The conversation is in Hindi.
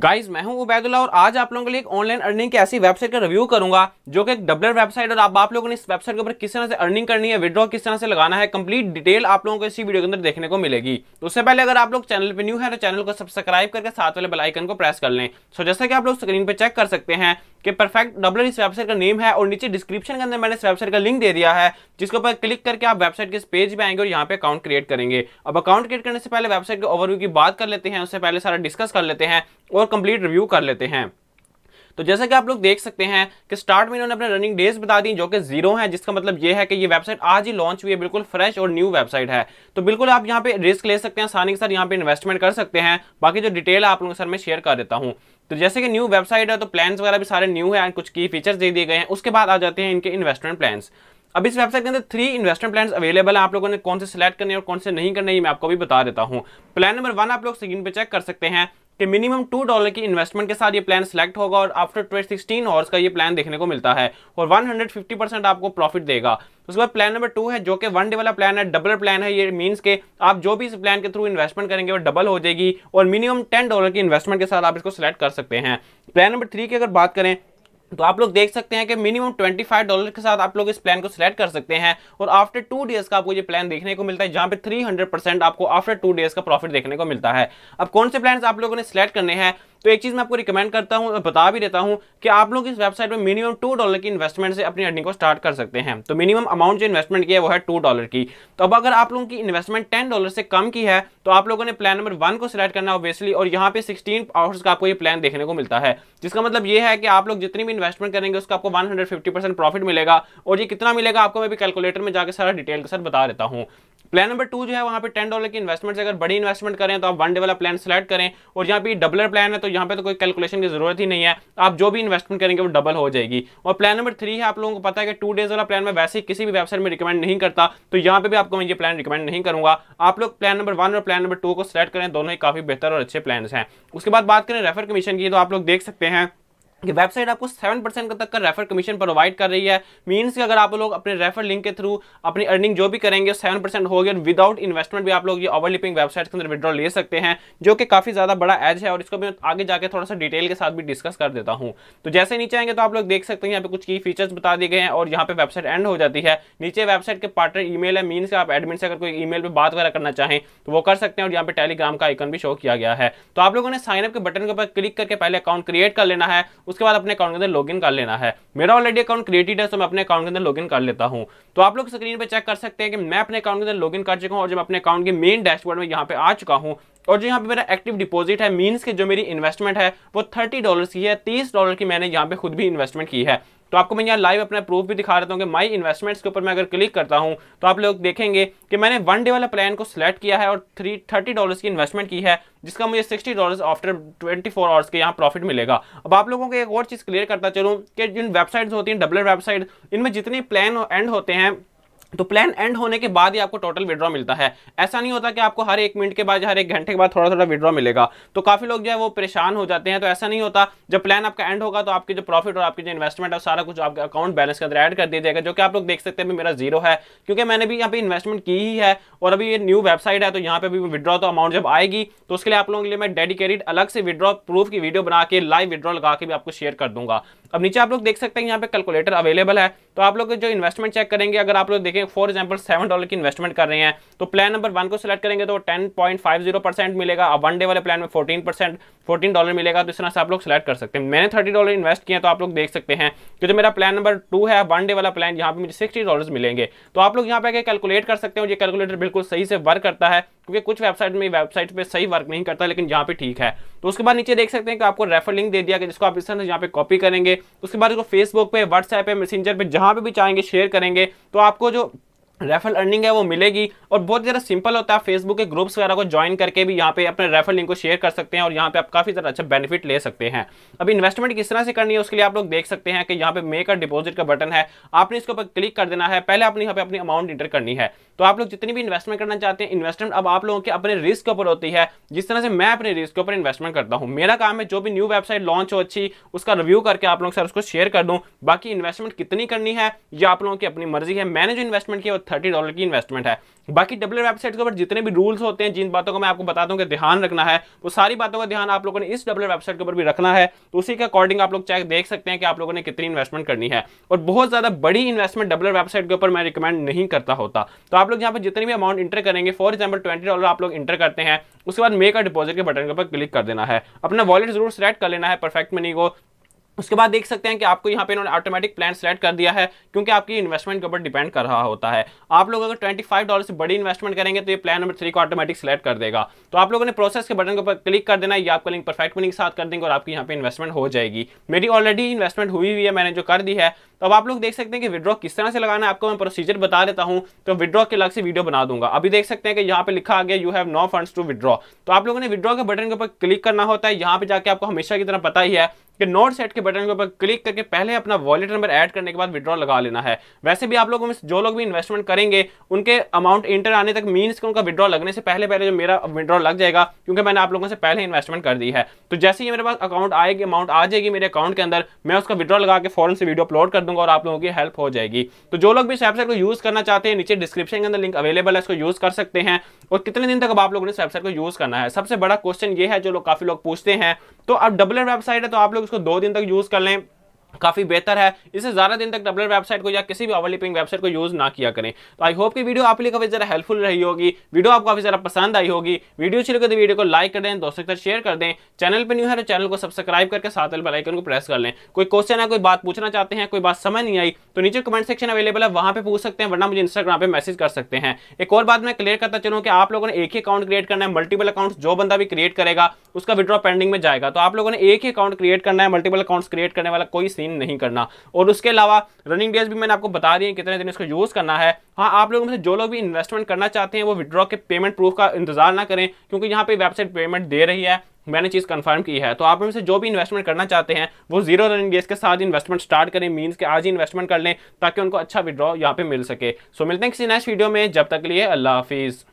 गाइज मैं हूं उबैदुल्ला और आज आप लोगों के लिए एक ऑनलाइन अर्निंग की ऐसी वेबसाइट का रिव्यू करूंगा जो कि एक डब्लर वेबसाइट और आप, आप लोगों ने इस वेबसाइट के ऊपर किस तरह से अर्निंग करनी है विड्रॉ किस तरह से लगाना है कंप्लीट डिटेल आप लोगों को इसी वीडियो के अंदर देखने को मिलेगी तो उससे पहले अगर आप लोग चैनल पर न्यू है तो चैनल को सब्सक्राइब करके साथ वाले बेलाइकन को प्रेस कर लें सो जैसा कि आप लोग स्क्रीन पर चेक कर सकते हैं कि परफेक्ट डब्लर इस वेबसाइट का नेम है और नीचे डिस्क्रिप्शन के अंदर मैंने इस वेबसाइट का लिंक दे दिया है जिसके ऊपर क्लिक करके आप वेबसाइट के इस पेज पर आएंगे और यहाँ पे अकाउंट क्रिएट करेंगे अब अकाउंट क्रिएट करने से पहले वेबसाइट के ओवरव्यू की बात कर लेते हैं उससे पहले सारा डिस्कस कर लेते हैं और और कंप्लीट रिव्यू कर लेते हैं तो जैसा कि आप लोग देख सकते हैं कि स्टार्ट में इन्होंने अपने रनिंग डेज बता दी जो कि जीरो हैं जिसका मतलब यह है कि ये वेबसाइट आज ही लॉन्च हुई है बिल्कुल फ्रेश और न्यू वेबसाइट है तो बिल्कुल आप यहाँ पे रिस्क ले सकते हैं आसानी के साथ यहाँ पे इन्वेस्टमेंट कर सकते हैं बाकी जो डिटेल आप लोगों के साथ मैं शेयर कर देता हूँ तो जैसे कि न्यू वेबसाइट है तो प्लान वगैरह भी सारे न्यू है एंड कुछ की फीचर्स दे दिए गए हैं उसके बाद आ जाते हैं इनके इन्वेस्टमेंट प्लान अब इस वेबसाइट के अंदर थ्री इन्वेस्टमेंट प्लान अवेलेबल है आप लोगों ने कौन से सेलेक्ट करने और कौन से नहीं करने ये मैं आपको भी बता देता हूँ प्लान नंबर वन आप लोग स्क्रीन पे चेक कर सकते हैं कि मिनिमम टू डॉलर की इन्वेस्टमेंट के साथ ये प्लान सेलेक्ट होगा और आफ्टर ट्वेल्व सिक्सटीन आवर्स का ये प्लान देखने को मिलता है और 150 परसेंट आपको प्रॉफिट देगा उसके बाद प्लान नंबर टू है जो कि वन डे वाला प्लान है डबल प्लान है ये मीन्स के आप जो भी इस प्लान के थ्रू इन्वेस्टमेंट करेंगे वो डबल हो जाएगी और मिनिमम टेन डॉलर की इन्वेस्टमेंट के साथ आप इसको सिलेक्ट कर सकते हैं प्लान नंबर थ्री की अगर बात करें तो आप लोग देख सकते हैं कि मिनिमम 25 डॉलर के साथ आप लोग इस प्लान को सिलेक्ट कर सकते हैं और आफ्टर टू डेज का आपको ये प्लान देखने को मिलता है जहां पे 300 परसेंट आपको आफ्टर टू डेज का प्रॉफिट देखने को मिलता है अब कौन से प्लान आप लोगों ने सिलेक्ट करने हैं तो एक चीज़ मैं आपको रिकमेंड करता हूँ और बता भी देता हूँ कि आप लोग इस वेबसाइट में मिनिमम टू डॉलर की इन्वेस्टमेंट से अपनी अर्निंग को स्टार्ट कर सकते हैं तो मिनिमम अमाउंट जो इन्वेस्टमेंट की है वो है टू डॉलर की तो अब अगर आप लोगों की इन्वेस्टमेंट टेन डॉलर से कम की है तो आप लोगों ने प्लान नंबर वन को सिलेक्ट करना ऑब्वियसली और यहाँ पे सिक्सटीन आवर्स का आपको ये प्लान देखने को मिलता है जिसका मतलब ये है कि आप लोग जितनी भी इन्वेस्टमेंट करेंगे उसका आपको वन परसेंट प्रॉफिट मिलेगा और ये कितना मिलेगा आपको मैं भी कैलकुलेटर में जाकर सारा डिटेल के साथ बता देता हूँ प्लान नंबर टू जो है वहाँ पे टेन डॉलर की इन्वेस्टमेंट अगर बड़ी इन्वेस्टमेंट करें तो आप वन डे वाला प्लान सेलेक्ट करें और यहाँ पे डबलर प्लान है तो यहाँ पे तो कोई कैलकुलेशन की जरूरत ही नहीं है आप जो भी इन्वेस्टमेंट करेंगे वो डबल हो जाएगी और प्लान नंबर थ्री है आप लोगों को पता है कि टू डेज वाला प्लान मैं वैसे किसी भी वेबसाइट में रिकमेंड नहीं करता तो यहाँ पे भी आपको मैं ये प्लान रिकमेंड नहीं करूँगा आप लोग प्लान नंबर वन और प्लान नंबर टू को सिलेक्ट करें दोनों ही काफी बेहतर और अच्छे प्लान हैं उसके बाद बात करें रेफर कमीशन की तो आप लोग देख सकते हैं कि वेबसाइट आपको सेवन परसेंट तक का रेफर कमीशन प्रोवाइड कर रही है मींस कि अगर आप लोग अपने रेफर लिंक के थ्रू अपनी अर्निंग जो भी करेंगे सेवन परसेंट होगी और विदाउट इन्वेस्टमेंट भी आप लोग ये ओवरलिपिंग वेबसाइट के अंदर विड्रॉ ले सकते हैं जो कि काफ़ी ज़्यादा बड़ा एज है और इसको मैं आगे जाकर थोड़ा सा डिटेल के साथ भी डिस्कस कर देता हूँ तो जैसे नीचे आएंगे तो आप लोग देख सकते हैं यहाँ पे कुछ की फीचर्स बता दिए गए हैं और यहाँ पे वेबसाइट एंड हो जाती है नीचे वेबसाइट के पार्टनर ई है मीन्स आप एडमिन से अगर कोई ई मेल बात वगैरह करना चाहें तो वो कर सकते हैं और यहाँ पे टेलीग्राम का आइकन भी शो किया गया है तो आप लोगों ने साइनअप के बटन के ऊपर क्लिक करके पहले अकाउंट क्रिएट कर लेना है उसके बाद अपने अकाउंट के अंदर लॉगिन कर लेना है मेरा ऑलरेडी अकाउंट क्रिएटेड है तो मैं अपने अकाउंट के अंदर लॉगिन कर लेता हूँ तो आप लोग स्क्रीन पर चेक कर सकते हैं कि मैं अपने अकाउंट के अंदर लॉगिन कर चुका हूँ और जब अपने अकाउंट के मेन डैशबोर्ड में यहाँ पे आ चुका हूँ और जो यहाँ पे मेरा एक्टिव डिपॉजिट है मीन्स की जो मेरी इन्वेस्टमेंट है वो थर्टी डॉलर की है तीस डॉलर की मैंने यहाँ पे खुद भी इन्वेस्टमेंट की है तो आपको मैं यहाँ लाइव अपना प्रूफ भी दिखा देता हूँ कि माई इन्वेस्टमेंट्स के ऊपर मैं अगर क्लिक करता हूँ तो आप लोग देखेंगे कि मैंने वन डे वाला प्लान को सिलेक्ट किया है और थ्री थर्टी डॉलर्स की इन्वेस्टमेंट की है जिसका मुझे sixty dollars after twenty four hours के यहाँ प्रॉफिट मिलेगा अब आप लोगों को एक और चीज़ क्लियर करता चलूँ कि जिन वेबसाइट्स होती हैं डबल वेबसाइट इनमें जितने प्लान एंड होते हैं तो प्लान एंड होने के बाद ही आपको टोटल विड्रॉ मिलता है ऐसा नहीं होता कि आपको हर एक मिनट के बाद हर एक घंटे के बाद थोड़ा थोड़ा विड्रॉ मिलेगा तो काफ़ी लोग जो है वो परेशान हो जाते हैं तो ऐसा नहीं होता जब प्लान आपका एंड होगा तो आपकी जो प्रॉफिट और आपकी जो इन्वेस्टमेंट है सारा कुछ आपके अकाउंट बैलेंस के अंदर एड कर दिया जाएगा जो कि आप लोग देख सकते हैं मेरा जीरो है क्योंकि मैंने भी यहाँ पे इन्वेस्टमेंट की ही है और अभी ये न्यू वेबसाइट है तो यहाँ पर भी विड्रॉ तो अमाउंट जब आएगी तो उसके लिए आप लोगों के लिए मैं डेडिकेटेड अलग से विड्रॉ प्रूफ की वीडियो बना के लाइव विड्रॉ लगा के भी आपको शेयर कर दूंगा अब नीचे आप लोग देख सकते हैं यहाँ पे कैलकुलेटर अवेलेबल है तो आप लोग जो इन्वेस्टमेंट चेक करेंगे अगर आप लोग देखें कि फॉर एग्जाम्पल सेवन डॉलर की इन्वेस्टमेंट कर रहे हैं तो प्लान नंबर वन को सिलेक्ट करेंगे तो ten point five zero percent मिलेगा अब वन डे वाले प्लान में फोर्टीन परसेंट फोर्टीन डॉलर मिलेगा तो इस तरह से आप लोग सिलेक्ट कर सकते हैं मैंने थर्टी डॉलर इन्वेस्ट किया तो आप लोग देख सकते हैं कि जो मेरा प्लान नंबर टू है वन डे वाला प्लान यहाँ पर मुझे सिक्सटी डॉलर मिलेंगे तो आप लोग यहाँ पे कैलकुलेट कर सकते हो ये कैलकुलेटर बिल्कुल सही से वर्क करता है क्योंकि कुछ वेबसाइट में वेबसाइट पर सही वर्क नहीं करता लेकिन यहाँ पे ठीक है तो उसके बाद नीचे देख सकते हैं कि आपको रेफर लिंक दे दिया गया जिसको आप इस तरह से यहाँ पे कॉपी करेंगे उसके बाद उसको फेसबुक पे व्हाट्सएप पे मैसेंजर पे जहाँ पे भी चाहेंगे शेयर करेंगे तो आपको जो रेफरल अर्निंग है वो मिलेगी और बहुत ज़्यादा सिंपल होता है फेसबुक के ग्रुप्स वगैरह को ज्वाइन करके भी यहाँ पे अपने रेफरल लिंक को शेयर कर सकते हैं और यहाँ पे आप काफ़ी ज़्यादा अच्छा बेनिफिट ले सकते हैं अब इन्वेस्टमेंट किस तरह से करनी है उसके लिए आप लोग देख सकते हैं कि यहाँ पे मेक और डिपोजिट का बटन है आपने इसके ऊपर क्लिक कर देना है पहले आपने यहाँ पर अपनी अमाउंट इंटर करनी है तो आप लोग जितनी भी इन्वेस्टमेंट करना चाहते हैं इन्वेस्टमेंट अब आप लोगों के अपने रिस्क के ऊपर होती है जिस तरह से मैं अपने रिस्क के ऊपर इन्वेस्टमेंट करता हूँ मेरा काम है जो भी न्यू वेबसाइट लॉन्च हो अच्छी उसका रिव्यू करके आप लोग सर उसको शेयर कर दूँ बाकी इन्वेस्टमेंट कितनी करनी है ये आप लोगों की अपनी मर्जी है मैंने जो इन्वेस्टमेंट किया थर्टी डॉलर की इन्वेस्टमेंट है बाकी डब्ल्यू वेबसाइट के ऊपर जितने भी रूल्स होते हैं जिन बातों का मैं आपको बताता हूँ कि ध्यान रखना है वो सारी बातों का ध्यान आप लोगों ने इस डब्ल्यू वेबसाइट के ऊपर भी रखना है तो उसी के अकॉर्डिंग आप लोग चेक देख सकते हैं कि आप लोगों ने कितनी इन्वेस्टमेंट करनी है और बहुत ज़्यादा बड़ी इन्वेस्टमेंट डब्ल्यू वेबसाइट के ऊपर मैं रिकमेंड नहीं करता होता तो आप लोग यहाँ पर जितनी भी अमाउंट इंटर करेंगे फॉर एग्जाम्पल ट्वेंटी डॉलर आप लोग इंटर करते हैं उसके बाद मेक अ डिपोजिट के बटन के ऊपर क्लिक कर देना है अपना वॉलेट जरूर सेलेक्ट कर लेना है परफेक्ट मनी को उसके बाद देख सकते हैं कि आपको यहाँ पे इन्होंने ऑटोमेटिक प्लान सेलेक्ट कर दिया है क्योंकि आपकी इन्वेस्टमेंट के ऊपर डिपेंड कर रहा होता है आप लोग अगर ट्वेंटी फाइव डॉलर से बड़ी इन्वेस्टमेंट करेंगे तो ये प्लान नंबर थ्री को ऑटोमेटिक सेलेक्ट कर देगा तो आप लोगों ने प्रोसेस के बटन के ऊपर क्लिक कर देना है या आपका लिंक परफेक्ट मनी के साथ कर देंगे और आपकी यहाँ पे इन्वेस्टमेंट हो जाएगी मेरी ऑलरेडी इन्वेस्टमेंट हुई हुई है मैंने जो कर दी है तो अब आप लोग देख सकते हैं कि विड्रॉ किस तरह से लगाना है आपको मैं प्रोसीजर बता देता हूँ तो विड्रॉ के अलग से वीडियो बना दूंगा अभी देख सकते हैं कि यहाँ पे लिखा आ गया you have no funds to withdraw तो आप लोगों ने विड्रॉ के बटन के ऊपर क्लिक करना होता है यहाँ पे जाके आपको हमेशा की तरह पता ही है कि नोट सेट के बटन के ऊपर क्लिक करके पहले अपना वॉलेट नंबर ऐड करने के बाद विड्रॉ लगा लेना है वैसे भी आप लोगों में जो लोग भी इन्वेस्टमेंट करेंगे उनके अमाउंट इंटर आने तक मीन्स के उनका विड्रॉ लगने से पहले पहले जो मेरा विड्रॉ लग जाएगा क्योंकि मैंने आप लोगों से पहले इन्वेस्टमेंट कर दी है तो जैसे ही मेरे पास अकाउंट आएगी अमाउंट आ जाएगी मेरे अकाउंट के अंदर मैं उसका विड्रॉ लगा के फॉरन से वीडियो अपलोड कर दूंगा और आप लोगों की हेल्प हो जाएगी तो जो लोग भी इस वेबसाइट को यूज़ करना चाहते हैं नीचे डिस्क्रिप्शन के अंदर लिंक अवेलेबल है इसको यूज़ कर सकते हैं और कितने दिन तक आप लोगों ने इस वेबसाइट को यूज़ करना है सबसे बड़ा क्वेश्चन ये है जो लोग काफ़ी लोग पूछते हैं तो अब डबलर वेबसाइट है तो आप लोग उसको दो दिन तक यूज कर लें काफ़ी बेहतर है इसे ज़्यादा दिन तक डबलर वेबसाइट को या किसी भी ओवरलिपिंग वेबसाइट को यूज़ ना किया करें तो आई होप कि वीडियो आपके लिए काफ़ी ज़्यादा हेल्पफुल रही होगी वीडियो आपको काफ़ी ज़्यादा पसंद आई होगी वीडियो अच्छी लगे तो वीडियो को लाइक कर दें दोस्तों के साथ शेयर कर दें चैनल पर न्यू है तो चैनल को सब्सक्राइब करके साथ वाले बेलाइकन को प्रेस कर लें कोई क्वेश्चन है कोई बात पूछना चाहते हैं कोई बात समझ नहीं आई तो नीचे कमेंट सेक्शन अवेलेबल है वहाँ पर पूछ सकते हैं वरना मुझे इंस्टाग्राम पर मैसेज कर सकते हैं एक और बात मैं क्लियर करता चलूँ कि आप लोगों ने एक ही अकाउंट क्रिएट करना है मल्टीपल अकाउंट जो बंदा भी क्रिएट करेगा उसका विड्रॉ पेंडिंग में जाएगा तो आप लोगों ने एक ही अकाउंट क्रिएट करना है मल्टीपल अकाउंट क्रिएट करने वाला कोई सीन नहीं करना और उसके अलावा रनिंग डेज भी मैंने आपको बता दिए कितने दिन इसको यूज़ करना है हाँ आप लोगों में से जो लोग भी इन्वेस्टमेंट करना चाहते हैं वो विड्रॉ के पेमेंट प्रूफ का इंतजार ना करें क्योंकि यहाँ पर वेबसाइट पेमेंट दे रही है मैंने चीज़ कंफर्म की है तो आप में से जो भी इन्वेस्टमेंट करना चाहते हैं वो जीरो रनिंग डेज के साथ इन्वेस्टमेंट स्टार्ट करें मींस के आज ही इन्वेस्टमेंट कर लें ताकि उनको अच्छा विड्रॉ यहाँ पे मिल सके सो मिलते हैं किसी नेक्स्ट वीडियो में जब तक लिए अल्लाह हाफिज़